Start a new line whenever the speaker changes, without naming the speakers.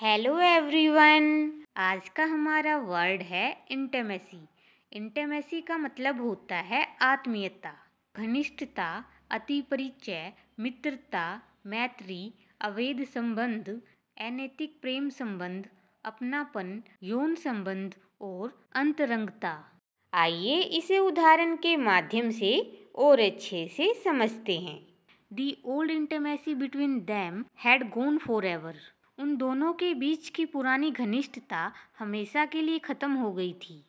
hello everyone आज का हमारा वर्ड है इंटेमेसी इंटेमेसी का मतलब होता है आत्मीयता घनिष्ठता अति परिचय मित्रता मैत्री अवैध संबंध अनैतिक प्रेम संबंध अपनापन यौन संबंध और अंतरंगता आइए इसे उदाहरण के माध्यम से और अच्छे से समझते हैं the old intimacy between them had gone for ever उन दोनों के बीच की पुरानी घनिष्ठता हमेशा के लिए ख़त्म हो गई थी